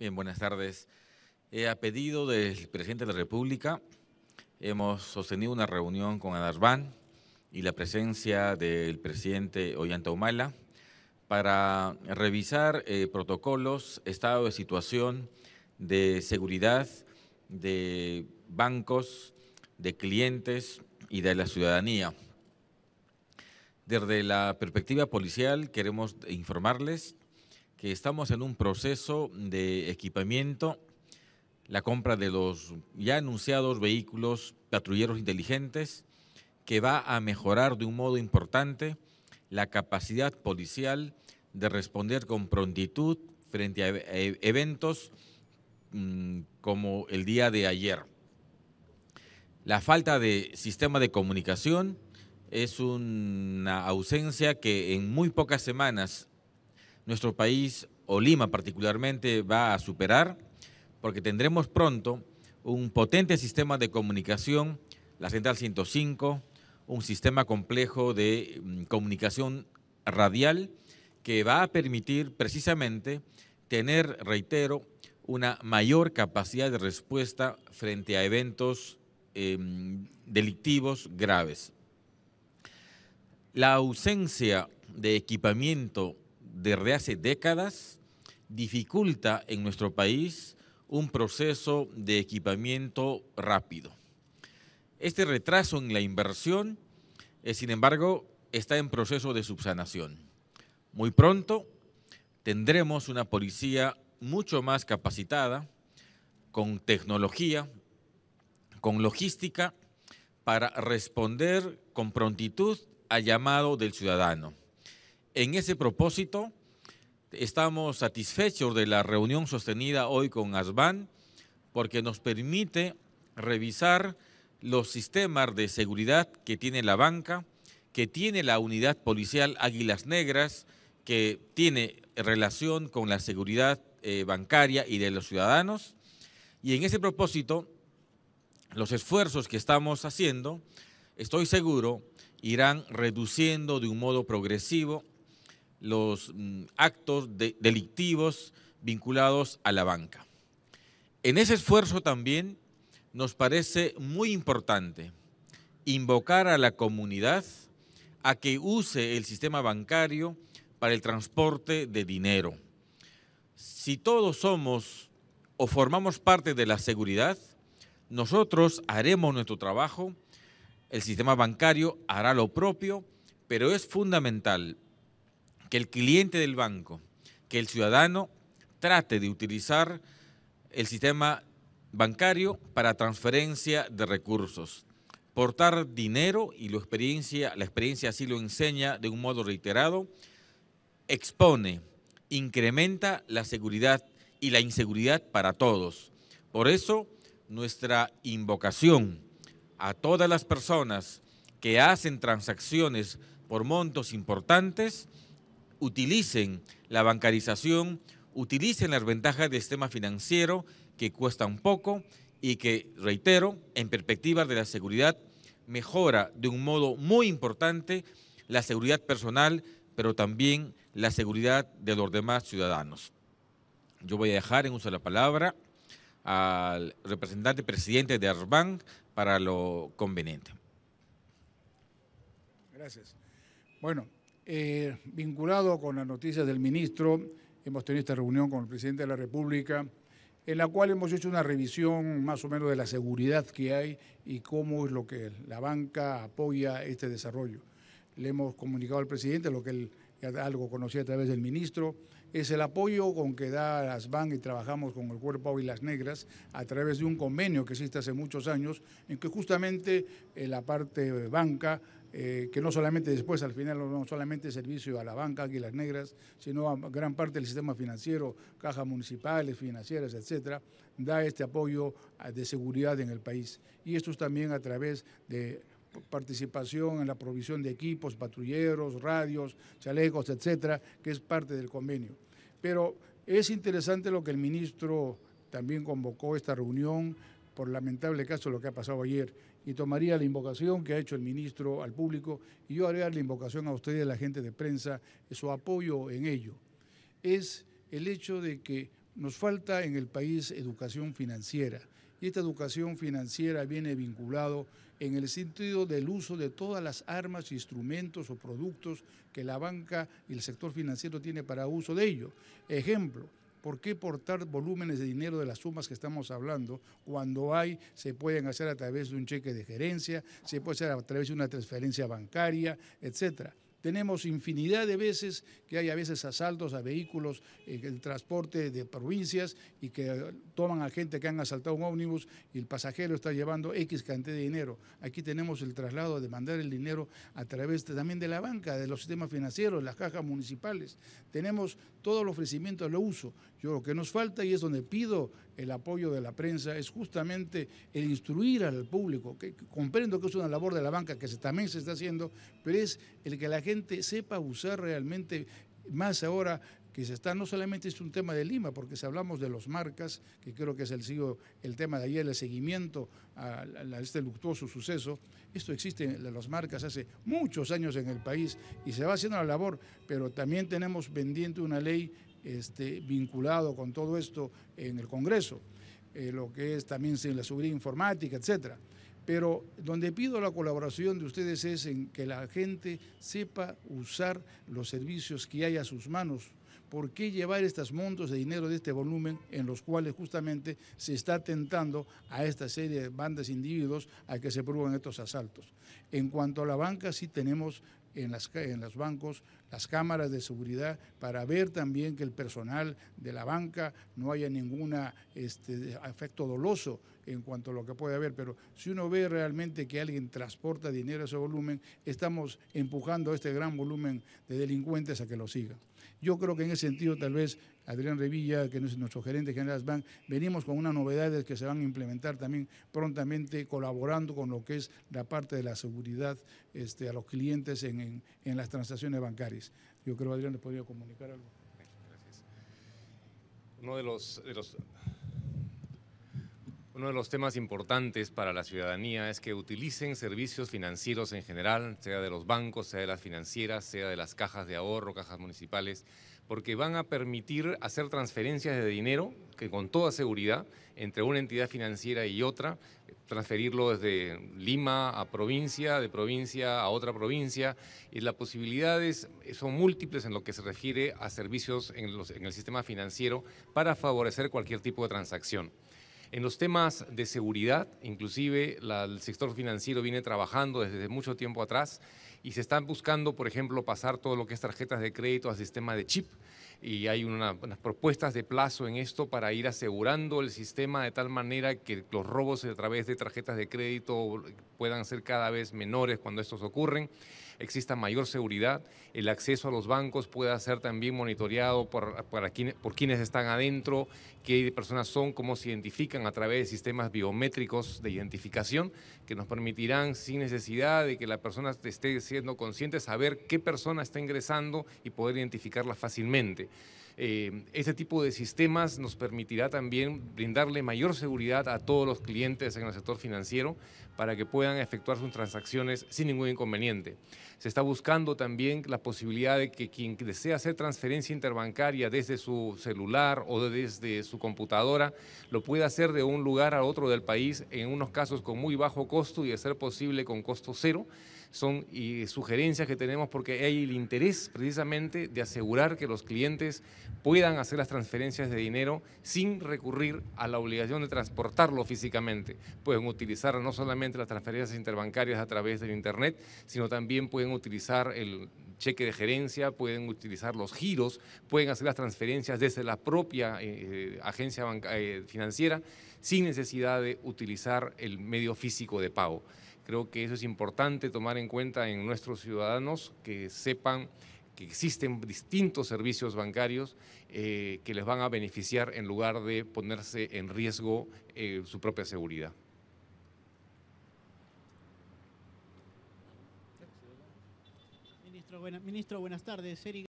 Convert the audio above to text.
Bien, buenas tardes. Eh, a pedido del presidente de la República, hemos sostenido una reunión con Adarván y la presencia del presidente Ollanta Humala para revisar eh, protocolos, estado de situación de seguridad de bancos, de clientes y de la ciudadanía. Desde la perspectiva policial queremos informarles que estamos en un proceso de equipamiento, la compra de los ya anunciados vehículos patrulleros inteligentes, que va a mejorar de un modo importante la capacidad policial de responder con prontitud frente a e-, e-, eventos mm, como el día de ayer. La falta de sistema de comunicación es una ausencia que en muy pocas semanas nuestro país, o Lima particularmente, va a superar, porque tendremos pronto un potente sistema de comunicación, la Central 105, un sistema complejo de mm, comunicación radial que va a permitir precisamente tener, reitero, una mayor capacidad de respuesta frente a eventos em, delictivos graves. La ausencia de equipamiento desde hace décadas dificulta en nuestro país un proceso de equipamiento rápido. Este retraso en la inversión, eh, sin embargo, está en proceso de subsanación. Muy pronto tendremos una policía mucho más capacitada, con tecnología, con logística, para responder con prontitud al llamado del ciudadano. En ese propósito, estamos satisfechos de la reunión sostenida hoy con ASBAN porque nos permite revisar los sistemas de seguridad que tiene la banca, que tiene la unidad policial Águilas Negras, que tiene relación con la seguridad eh, bancaria y de los ciudadanos. Y en ese propósito, los esfuerzos que estamos haciendo, estoy seguro, irán reduciendo de un modo progresivo los mm, actos delictivos vinculados a la banca. En ese esfuerzo también nos parece muy importante invocar a la comunidad a que use el sistema bancario para el transporte de dinero. Si todos somos o formamos parte de la seguridad, nosotros haremos nuestro trabajo, el sistema bancario hará lo propio, pero es fundamental que el cliente del banco, que el ciudadano trate de utilizar el sistema bancario para transferencia de recursos. Portar dinero, y la experiencia, la experiencia así lo enseña de un modo reiterado, expone, incrementa la seguridad y la inseguridad para todos. Por eso, nuestra invocación a todas las personas que hacen transacciones por montos importantes utilicen la bancarización, utilicen las ventajas del sistema financiero que cuesta un poco y que, reitero, en perspectiva de la seguridad, mejora de un modo muy importante la seguridad personal, pero también la seguridad de los demás ciudadanos. Yo voy a dejar en uso la palabra al representante presidente de Arbank para lo conveniente. Gracias. Bueno, eh, vinculado con las noticias del ministro, hemos tenido esta reunión con el presidente de la República, en la cual hemos hecho una revisión más o menos de la seguridad que hay y cómo es lo que la banca apoya este desarrollo. Le hemos comunicado al presidente lo que él algo conocía a través del ministro, es el apoyo con que da las bancas y trabajamos con el Cuerpo y las Negras a través de un convenio que existe hace muchos años, en que justamente eh, la parte banca eh, que no solamente después, al final, no solamente servicio a la banca, Águilas Negras, sino a gran parte del sistema financiero, cajas municipales, financieras, etcétera, da este apoyo ah, de seguridad en el país. Y esto es también a través de participación en la provisión de equipos, patrulleros, radios, chalecos, etcétera, que es parte del convenio. Pero es interesante lo que el ministro también convocó esta reunión por lamentable caso lo que ha pasado ayer y tomaría la invocación que ha hecho el ministro al público y yo haría la invocación a ustedes, la gente de prensa, su apoyo en ello. Es el hecho de que nos falta en el país educación financiera y esta educación financiera viene vinculado en el sentido del uso de todas las armas, instrumentos o productos que la banca y el sector financiero tiene para uso de ello. Ejemplo, ¿Por qué portar volúmenes de dinero de las sumas que estamos hablando cuando hay, se pueden hacer a través de un cheque de gerencia, se puede hacer a través de una transferencia bancaria, etcétera? Tenemos infinidad de veces que hay a veces asaltos a vehículos en eh, el transporte de provincias y que toman a gente que han asaltado un ómnibus y el pasajero está llevando X cantidad de dinero. Aquí tenemos el traslado de mandar el dinero a través también de la banca, de los sistemas financieros, las cajas municipales. Tenemos todo el ofrecimiento lo uso. Yo lo que nos falta y es donde pido el apoyo de la prensa es justamente el instruir al público, que comprendo que es una labor de la banca que también se está haciendo, pero es el que la sepa usar realmente más ahora que se está, no solamente es un tema de Lima, porque si hablamos de los marcas, que creo que es el, el tema de ayer, el seguimiento a, este luctuoso suceso, esto existe en las marcas hace muchos años en el país y se va haciendo la labor, pero también tenemos pendiente una ley este, vinculado con todo esto en el Congreso, eh, lo que es también la seguridad informática, etcétera pero donde pido la colaboración de ustedes es en que la gente sepa usar los servicios que hay a sus manos. ¿Por qué llevar estos montos de dinero de este volumen en los cuales justamente se está tentando a esta serie de bandas individuos a que se prueben estos asaltos? En cuanto a la banca, sí tenemos en, las, en los bancos las cámaras de seguridad para ver también que el personal de la banca no haya ningún este, doloso en cuanto a lo que puede haber. Pero si uno ve realmente que alguien transporta dinero a ese volumen, estamos empujando a este gran volumen de delincuentes a que lo sigan. Yo creo que en ese sentido, tal vez Adrián Revilla, que es nuestro gerente general de bancas, venimos con unas novedades que se van a implementar también prontamente, colaborando con lo que es la parte de la seguridad este, a los clientes en, las transacciones bancarias. Yo creo, Adrián, le podría comunicar algo. Gracias. Uno de los uno de los temas importantes para la ciudadanía es que utilicen servicios financieros en general, sea de los bancos, sea de las financieras, sea de las cajas de ahorro, cajas municipales, porque van a permitir hacer transferencias de dinero que con toda seguridad entre una entidad financiera y otra, transferirlo desde Lima a provincia, de provincia a otra provincia, y las posibilidades son múltiples en lo que se refiere a servicios en, en el sistema financiero para favorecer cualquier tipo de transacción. En los temas de seguridad, inclusive el sector financiero viene trabajando desde mucho tiempo atrás y se están buscando, por ejemplo, pasar todo lo que es tarjetas de crédito a sistema de chip y hay unas propuestas de plazo en esto para ir asegurando el sistema de tal manera que los robos a través de tarjetas de crédito puedan ser cada vez menores cuando estos ocurren, exista mayor seguridad, el acceso a los bancos pueda ser también monitoreado por, por quienes están adentro, qué personas son, cómo se identifican a través de sistemas biométricos de identificación que nos permitirán sin necesidad de que la persona esté siendo consciente saber qué persona está ingresando y poder identificarla fácilmente. Este, tipo de sistemas nos permitirá también brindarle mayor seguridad a todos los clientes en el sector financiero para que puedan efectuar sus transacciones sin ningún inconveniente. Se está buscando también la posibilidad de que quien desea hacer transferencia interbancaria desde su celular o desde su computadora lo pueda hacer de un lugar a otro del país, en unos casos con muy bajo costo y de ser posible con costo cero son sugerencias que tenemos porque hay el interés precisamente de asegurar que los clientes puedan hacer las transferencias de dinero sin recurrir a la obligación de transportarlo físicamente. Pueden utilizar no solamente las transferencias interbancarias a través del Internet, sino también pueden utilizar el cheque de gerencia, pueden utilizar los giros, pueden hacer las transferencias desde la propia eh, eh, agencia eh, financiera sin necesidad de utilizar el medio físico de pago. Creo que eso es importante tomar en cuenta en nuestros ciudadanos que sepan que existen distintos servicios bancarios que les van a beneficiar en lugar de ponerse en riesgo su propia seguridad. Ministro, ministro buenas tardes.